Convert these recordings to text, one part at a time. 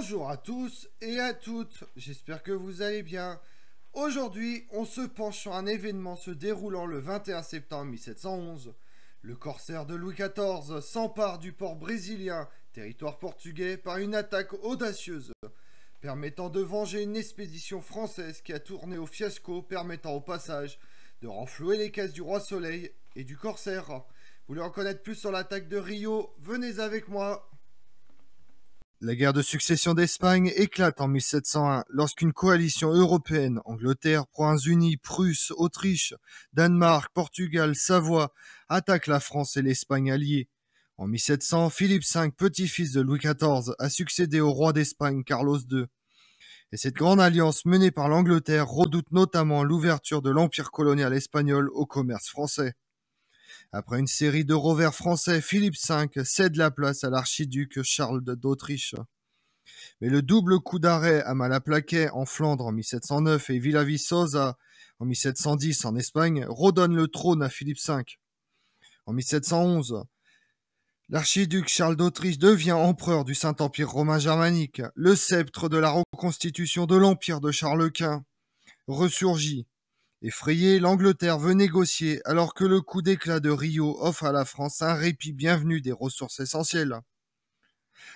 Bonjour à tous et à toutes, j'espère que vous allez bien. Aujourd'hui, on se penche sur un événement se déroulant le 21 septembre 1711. Le corsaire de Louis XIV s'empare du port brésilien, territoire portugais, par une attaque audacieuse, permettant de venger une expédition française qui a tourné au fiasco, permettant au passage de renflouer les caisses du roi Soleil et du corsaire. Vous voulez en connaître plus sur l'attaque de Rio Venez avec moi la guerre de succession d'Espagne éclate en 1701 lorsqu'une coalition européenne, Angleterre, provinces unis Prusse, Autriche, Danemark, Portugal, Savoie, attaque la France et l'Espagne alliées. En 1700, Philippe V, petit-fils de Louis XIV, a succédé au roi d'Espagne Carlos II. Et cette grande alliance menée par l'Angleterre redoute notamment l'ouverture de l'empire colonial espagnol au commerce français. Après une série de revers français, Philippe V cède la place à l'archiduc Charles d'Autriche. Mais le double coup d'arrêt à Malaplaquet en Flandre en 1709 et Villavicosa en 1710 en Espagne redonne le trône à Philippe V. En 1711, l'archiduc Charles d'Autriche devient empereur du Saint-Empire romain germanique. Le sceptre de la reconstitution de l'Empire de Charles Quint ressurgit Effrayée, l'Angleterre veut négocier alors que le coup d'éclat de Rio offre à la France un répit bienvenu des ressources essentielles.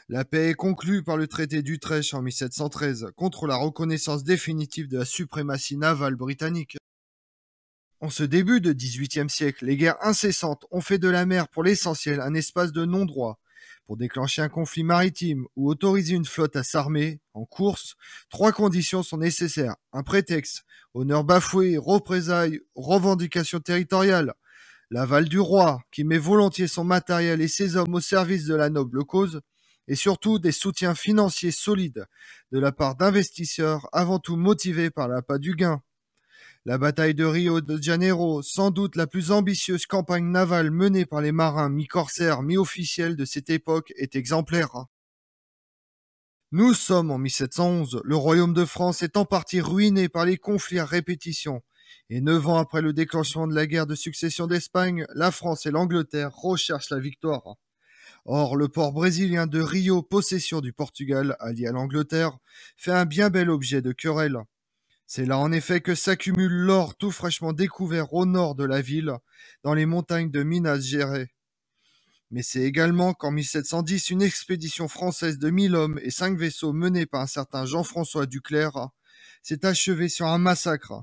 La paix est conclue par le traité d'Utrecht en 1713 contre la reconnaissance définitive de la suprématie navale britannique. En ce début de XVIIIe siècle, les guerres incessantes ont fait de la mer pour l'essentiel un espace de non-droit, pour déclencher un conflit maritime ou autoriser une flotte à s'armer en course, trois conditions sont nécessaires. Un prétexte, honneur bafoué, représailles, revendications territoriales. L'aval du roi, qui met volontiers son matériel et ses hommes au service de la noble cause, et surtout des soutiens financiers solides de la part d'investisseurs avant tout motivés par l'appât du gain. La bataille de Rio de Janeiro, sans doute la plus ambitieuse campagne navale menée par les marins mi-corsaires, mi-officiels de cette époque, est exemplaire. Hein. Nous sommes en 1711, le royaume de France est en partie ruiné par les conflits à répétition, et neuf ans après le déclenchement de la guerre de succession d'Espagne, la France et l'Angleterre recherchent la victoire. Hein. Or, le port brésilien de Rio, possession du Portugal allié à l'Angleterre, fait un bien bel objet de querelle. Hein. C'est là en effet que s'accumule l'or tout fraîchement découvert au nord de la ville, dans les montagnes de Minas Gerais. Mais c'est également qu'en 1710, une expédition française de 1000 hommes et cinq vaisseaux menée par un certain Jean-François Duclerc s'est achevée sur un massacre.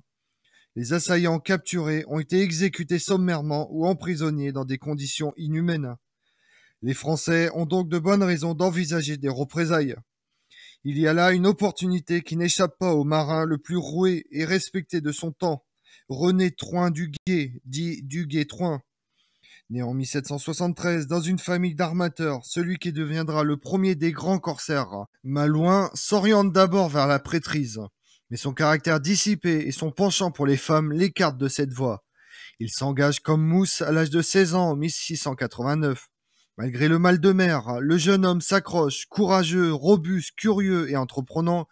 Les assaillants capturés ont été exécutés sommairement ou emprisonnés dans des conditions inhumaines. Les Français ont donc de bonnes raisons d'envisager des représailles. Il y a là une opportunité qui n'échappe pas au marin le plus roué et respecté de son temps, René Troin Duguay, dit Duguay-Troin. Né en 1773 dans une famille d'armateurs, celui qui deviendra le premier des grands corsaires, Malouin s'oriente d'abord vers la prêtrise, mais son caractère dissipé et son penchant pour les femmes l'écartent de cette voie. Il s'engage comme mousse à l'âge de 16 ans en 1689. Malgré le mal de mer, le jeune homme s'accroche, courageux, robuste, curieux et entreprenant,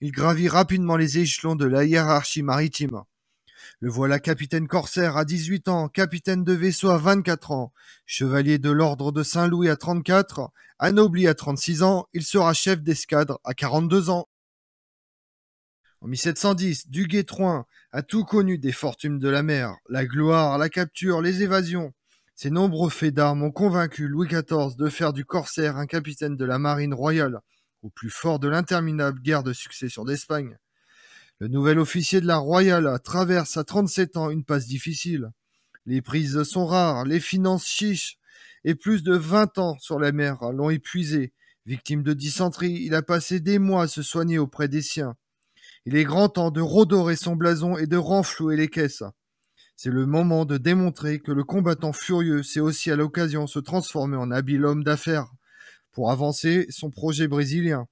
il gravit rapidement les échelons de la hiérarchie maritime. Le voilà capitaine corsaire à 18 ans, capitaine de vaisseau à 24 ans, chevalier de l'ordre de Saint-Louis à 34, anobli à 36 ans, il sera chef d'escadre à 42 ans. En 1710, Duguay-Troin a tout connu des fortunes de la mer, la gloire, la capture, les évasions. Ses nombreux faits d'armes ont convaincu Louis XIV de faire du corsaire un capitaine de la marine royale, au plus fort de l'interminable guerre de succession d'Espagne. Le nouvel officier de la royale traverse à 37 ans une passe difficile. Les prises sont rares, les finances chiches, et plus de 20 ans sur la mer l'ont épuisé. Victime de dysenterie, il a passé des mois à se soigner auprès des siens. Il est grand temps de redorer son blason et de renflouer les caisses. C'est le moment de démontrer que le combattant furieux sait aussi à l'occasion se transformer en habile homme d'affaires pour avancer son projet brésilien.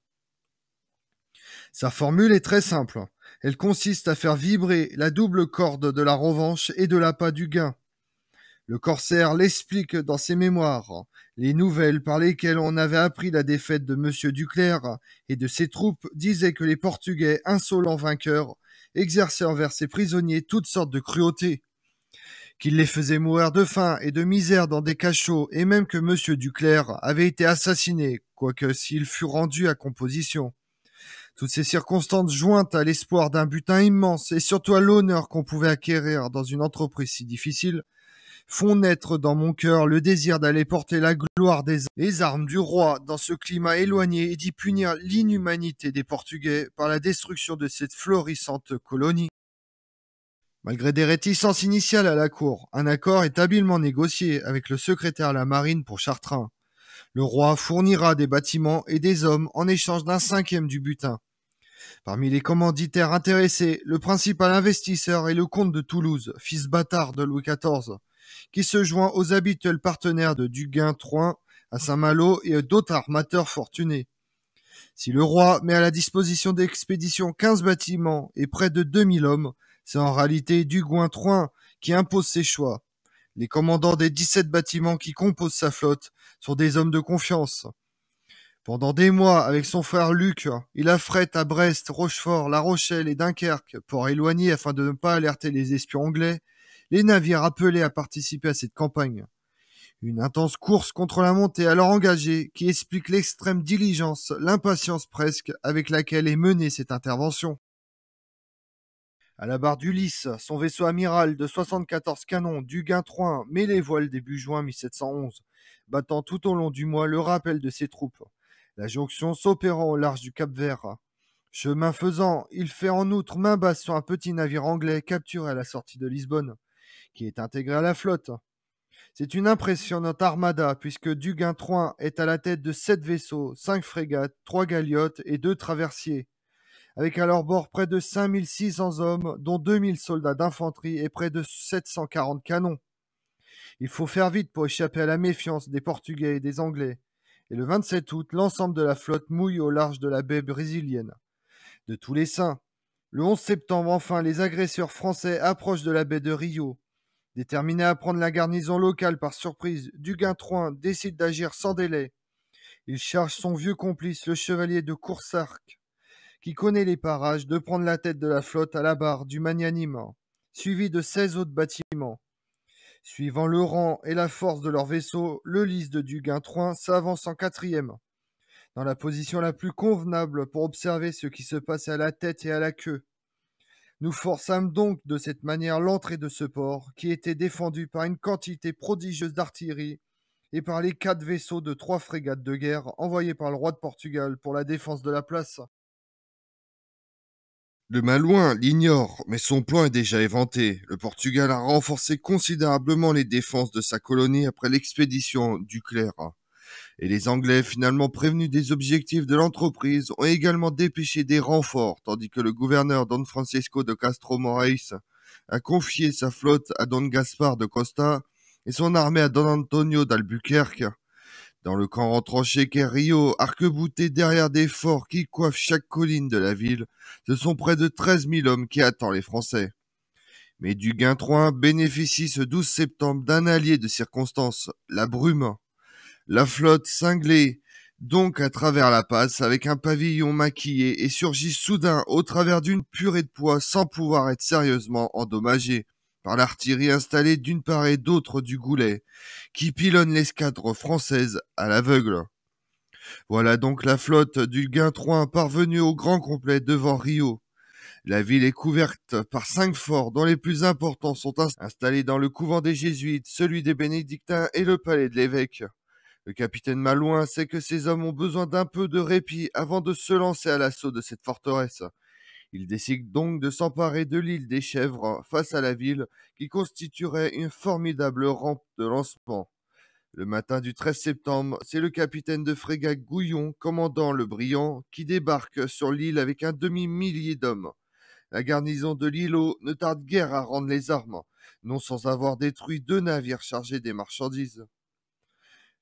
Sa formule est très simple. Elle consiste à faire vibrer la double corde de la revanche et de l'appât du gain. Le corsaire l'explique dans ses mémoires, les nouvelles par lesquelles on avait appris la défaite de M. Duclerc et de ses troupes disaient que les Portugais, insolents vainqueurs, exerçaient envers ses prisonniers toutes sortes de cruautés qu'il les faisait mourir de faim et de misère dans des cachots, et même que M. Duclerc avait été assassiné, quoique s'il fût rendu à composition. Toutes ces circonstances jointes à l'espoir d'un butin immense et surtout à l'honneur qu'on pouvait acquérir dans une entreprise si difficile, font naître dans mon cœur le désir d'aller porter la gloire des armes du roi dans ce climat éloigné et d'y punir l'inhumanité des Portugais par la destruction de cette florissante colonie Malgré des réticences initiales à la cour, un accord est habilement négocié avec le secrétaire à la marine pour Chartrain. Le roi fournira des bâtiments et des hommes en échange d'un cinquième du butin. Parmi les commanditaires intéressés, le principal investisseur est le comte de Toulouse, fils bâtard de Louis XIV, qui se joint aux habituels partenaires de Duguin, troin à Saint-Malo et d'autres armateurs fortunés. Si le roi met à la disposition d'expéditions 15 bâtiments et près de 2000 hommes, c'est en réalité Dugouin-Troin qui impose ses choix. Les commandants des 17 bâtiments qui composent sa flotte sont des hommes de confiance. Pendant des mois, avec son frère Luc, il affrète à Brest, Rochefort, La Rochelle et Dunkerque, pour éloigner afin de ne pas alerter les espions anglais, les navires appelés à participer à cette campagne. Une intense course contre la montée alors engagée qui explique l'extrême diligence, l'impatience presque avec laquelle est menée cette intervention. À la barre d'Ulysse, son vaisseau amiral de 74 canons du trouin met les voiles début juin 1711, battant tout au long du mois le rappel de ses troupes. La jonction s'opérant au large du Cap Vert. Chemin faisant, il fait en outre main basse sur un petit navire anglais capturé à la sortie de Lisbonne, qui est intégré à la flotte. C'est une impressionnante armada, puisque Duguin-Trouin est à la tête de sept vaisseaux, cinq frégates, trois galiotes et deux traversiers avec à leur bord près de 5600 hommes, dont 2000 soldats d'infanterie et près de 740 canons. Il faut faire vite pour échapper à la méfiance des Portugais et des Anglais. Et le 27 août, l'ensemble de la flotte mouille au large de la baie brésilienne. De tous les saints. Le 11 septembre, enfin, les agresseurs français approchent de la baie de Rio. Déterminés à prendre la garnison locale par surprise, duguin décide d'agir sans délai. Il charge son vieux complice, le chevalier de Coursarc, qui connaît les parages, de prendre la tête de la flotte à la barre du magnanime, suivi de seize autres bâtiments. Suivant le rang et la force de leur vaisseau, le lys de Duguin-Troin s'avance en quatrième, dans la position la plus convenable pour observer ce qui se passe à la tête et à la queue. Nous forçâmes donc de cette manière l'entrée de ce port, qui était défendu par une quantité prodigieuse d'artillerie et par les quatre vaisseaux de trois frégates de guerre envoyés par le roi de Portugal pour la défense de la place. Le Malouin l'ignore, mais son plan est déjà éventé. Le Portugal a renforcé considérablement les défenses de sa colonie après l'expédition du Duclerc. Et les Anglais, finalement prévenus des objectifs de l'entreprise, ont également dépêché des renforts, tandis que le gouverneur Don Francisco de Castro Moraes a confié sa flotte à Don Gaspar de Costa et son armée à Don Antonio d'Albuquerque, dans le camp rentrant chez Kerrio, arc derrière des forts qui coiffent chaque colline de la ville, ce sont près de 13 000 hommes qui attendent les Français. Mais Duguin-Troin bénéficie ce 12 septembre d'un allié de circonstance, la Brume. La flotte cinglée, donc à travers la passe, avec un pavillon maquillé, et surgit soudain au travers d'une purée de poids sans pouvoir être sérieusement endommagée par l'artillerie installée d'une part et d'autre du goulet, qui pilonne l'escadre française à l'aveugle. Voilà donc la flotte du Guintroin parvenue au grand complet devant Rio. La ville est couverte par cinq forts dont les plus importants sont installés dans le couvent des Jésuites, celui des Bénédictins et le palais de l'évêque. Le capitaine Malouin sait que ces hommes ont besoin d'un peu de répit avant de se lancer à l'assaut de cette forteresse. Il décide donc de s'emparer de l'île des Chèvres face à la ville, qui constituerait une formidable rampe de lancement. Le matin du 13 septembre, c'est le capitaine de frégate Gouillon, commandant le Brillant, qui débarque sur l'île avec un demi-millier d'hommes. La garnison de l'îlot ne tarde guère à rendre les armes, non sans avoir détruit deux navires chargés des marchandises.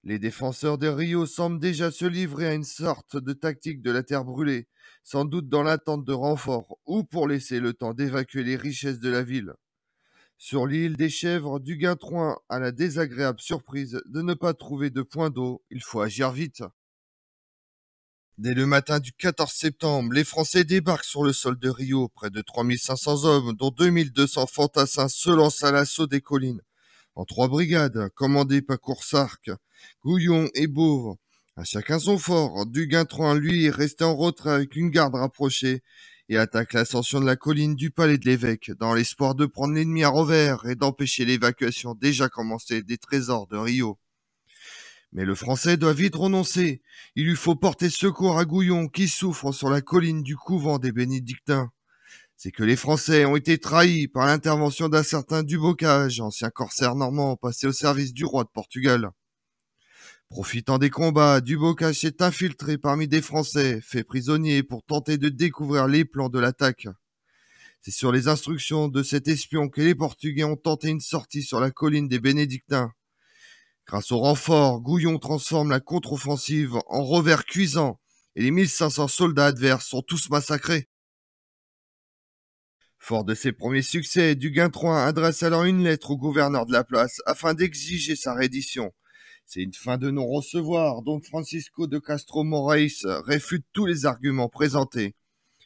Les défenseurs de Rio semblent déjà se livrer à une sorte de tactique de la terre brûlée, sans doute dans l'attente de renforts ou pour laisser le temps d'évacuer les richesses de la ville. Sur l'île des chèvres, duguin a la désagréable surprise de ne pas trouver de point d'eau, il faut agir vite. Dès le matin du 14 septembre, les Français débarquent sur le sol de Rio, près de 3500 hommes, dont 2200 fantassins se lancent à l'assaut des collines en trois brigades, commandées par Coursarc, Gouillon et Beauvre. À chacun son fort, Duguintran, lui, est resté en retrait avec une garde rapprochée et attaque l'ascension de la colline du palais de l'évêque dans l'espoir de prendre l'ennemi à revers et d'empêcher l'évacuation déjà commencée des trésors de Rio. Mais le Français doit vite renoncer. Il lui faut porter secours à Gouillon qui souffre sur la colline du couvent des bénédictins c'est que les Français ont été trahis par l'intervention d'un certain Dubocage, ancien corsaire normand passé au service du roi de Portugal. Profitant des combats, Dubocage s'est infiltré parmi des Français, fait prisonnier pour tenter de découvrir les plans de l'attaque. C'est sur les instructions de cet espion que les Portugais ont tenté une sortie sur la colline des Bénédictins. Grâce au renfort, Gouillon transforme la contre-offensive en revers cuisant et les 1500 soldats adverses sont tous massacrés. Fort de ses premiers succès, duguin adresse alors une lettre au gouverneur de la place afin d'exiger sa reddition. C'est une fin de non-recevoir dont Francisco de Castro Moraes réfute tous les arguments présentés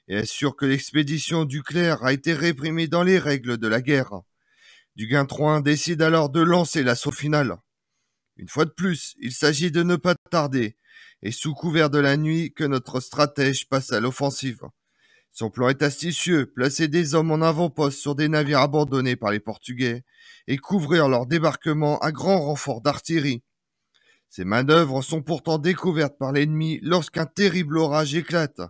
et assure que l'expédition du clerc a été réprimée dans les règles de la guerre. duguin décide alors de lancer l'assaut final. Une fois de plus, il s'agit de ne pas tarder, et sous couvert de la nuit que notre stratège passe à l'offensive. Son plan est astucieux, placer des hommes en avant-poste sur des navires abandonnés par les Portugais et couvrir leur débarquement à grand renfort d'artillerie. Ces manœuvres sont pourtant découvertes par l'ennemi lorsqu'un terrible orage éclate.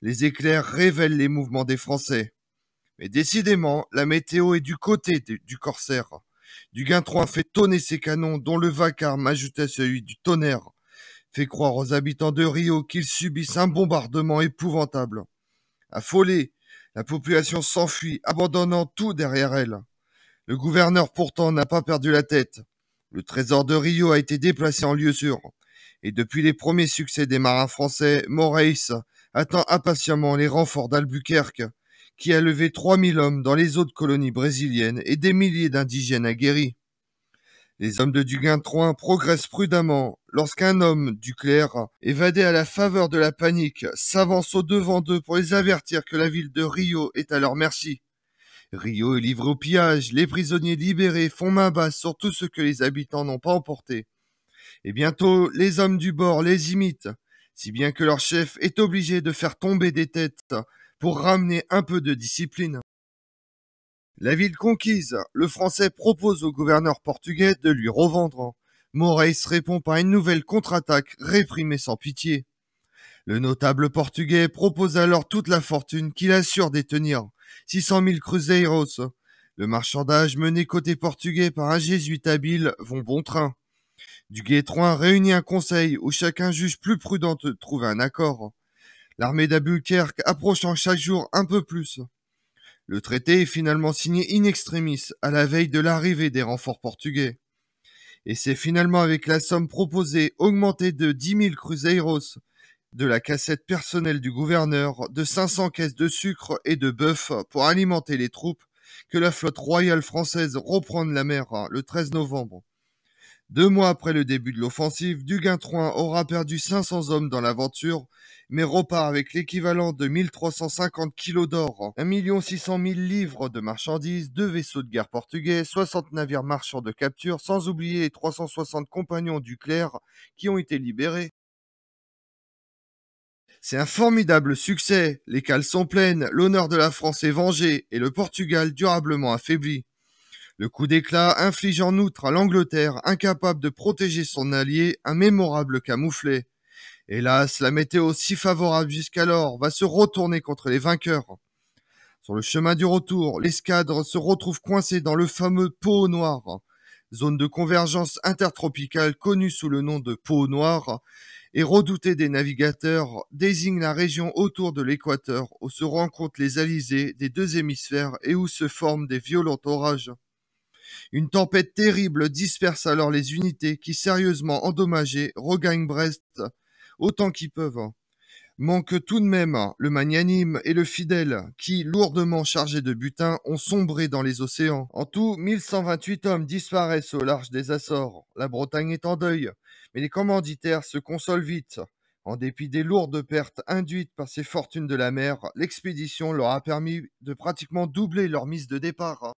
Les éclairs révèlent les mouvements des Français. Mais décidément, la météo est du côté du corsaire. duguin fait tonner ses canons dont le vacarme ajoutait celui du tonnerre, fait croire aux habitants de Rio qu'ils subissent un bombardement épouvantable. Affolée, la population s'enfuit, abandonnant tout derrière elle. Le gouverneur pourtant n'a pas perdu la tête. Le trésor de Rio a été déplacé en lieu sûr. Et depuis les premiers succès des marins français, Morais attend impatiemment les renforts d'Albuquerque, qui a levé 3000 hommes dans les autres colonies brésiliennes et des milliers d'indigènes aguerris. Les hommes de Duguin Troin progressent prudemment lorsqu'un homme du évadé à la faveur de la panique, s'avance au devant d'eux pour les avertir que la ville de Rio est à leur merci. Rio est livré au pillage, les prisonniers libérés font main basse sur tout ce que les habitants n'ont pas emporté. Et bientôt, les hommes du bord les imitent, si bien que leur chef est obligé de faire tomber des têtes pour ramener un peu de discipline. La ville conquise, le Français propose au gouverneur portugais de lui revendre. Moraes répond par une nouvelle contre-attaque réprimée sans pitié. Le notable portugais propose alors toute la fortune qu'il assure détenir, 600 000 cruzeiros. Le marchandage mené côté portugais par un jésuite habile vont bon train. Du Guétroin réunit un conseil où chacun juge plus prudent de trouver un accord. L'armée d'Abulkerque approchant chaque jour un peu plus. Le traité est finalement signé in extremis à la veille de l'arrivée des renforts portugais. Et c'est finalement avec la somme proposée augmentée de 10 000 cruzeiros, de la cassette personnelle du gouverneur, de 500 caisses de sucre et de bœuf pour alimenter les troupes, que la flotte royale française reprend la mer hein, le 13 novembre. Deux mois après le début de l'offensive, Duguin-Trouin aura perdu 500 hommes dans l'aventure, mais repart avec l'équivalent de 1350 kilos d'or, 1 600 000 livres de marchandises, deux vaisseaux de guerre portugais, 60 navires marchands de capture, sans oublier 360 compagnons du clerc qui ont été libérés. C'est un formidable succès, les cales sont pleines, l'honneur de la France est vengé et le Portugal durablement affaibli. Le coup d'éclat inflige en outre à l'Angleterre, incapable de protéger son allié, un mémorable camouflet. Hélas, la météo si favorable jusqu'alors va se retourner contre les vainqueurs. Sur le chemin du retour, l'escadre se retrouve coincée dans le fameux pot noir, zone de convergence intertropicale connue sous le nom de pot noir et redoutée des navigateurs, désigne la région autour de l'équateur où se rencontrent les alizés des deux hémisphères et où se forment des violents orages. Une tempête terrible disperse alors les unités qui, sérieusement endommagées, regagnent Brest autant qu'ils peuvent. Manque tout de même le magnanime et le fidèle, qui, lourdement chargés de butin, ont sombré dans les océans. En tout, 1128 hommes disparaissent au large des Açores. La Bretagne est en deuil, mais les commanditaires se consolent vite. En dépit des lourdes pertes induites par ces fortunes de la mer, l'expédition leur a permis de pratiquement doubler leur mise de départ.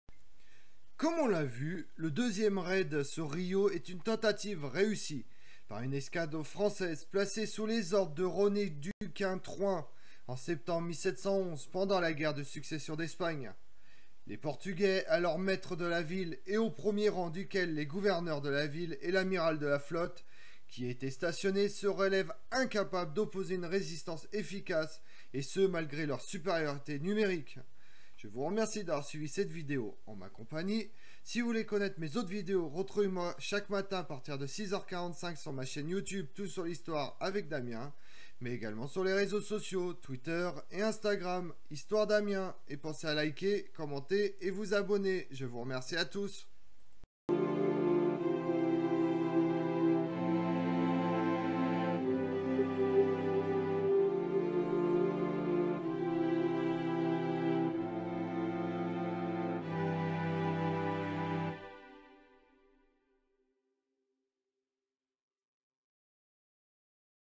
Comme on l'a vu, le deuxième raid sur Rio est une tentative réussie par une escadre française placée sous les ordres de René Duquin Troin en septembre 1711 pendant la guerre de succession d'Espagne. Les Portugais, alors maîtres de la ville et au premier rang duquel les gouverneurs de la ville et l'amiral de la flotte, qui étaient stationnés se relèvent incapables d'opposer une résistance efficace, et ce malgré leur supériorité numérique. Je vous remercie d'avoir suivi cette vidéo en ma compagnie. Si vous voulez connaître mes autres vidéos, retrouvez-moi chaque matin à partir de 6h45 sur ma chaîne YouTube Tout sur l'Histoire avec Damien, mais également sur les réseaux sociaux, Twitter et Instagram, Histoire Damien. Et pensez à liker, commenter et vous abonner. Je vous remercie à tous.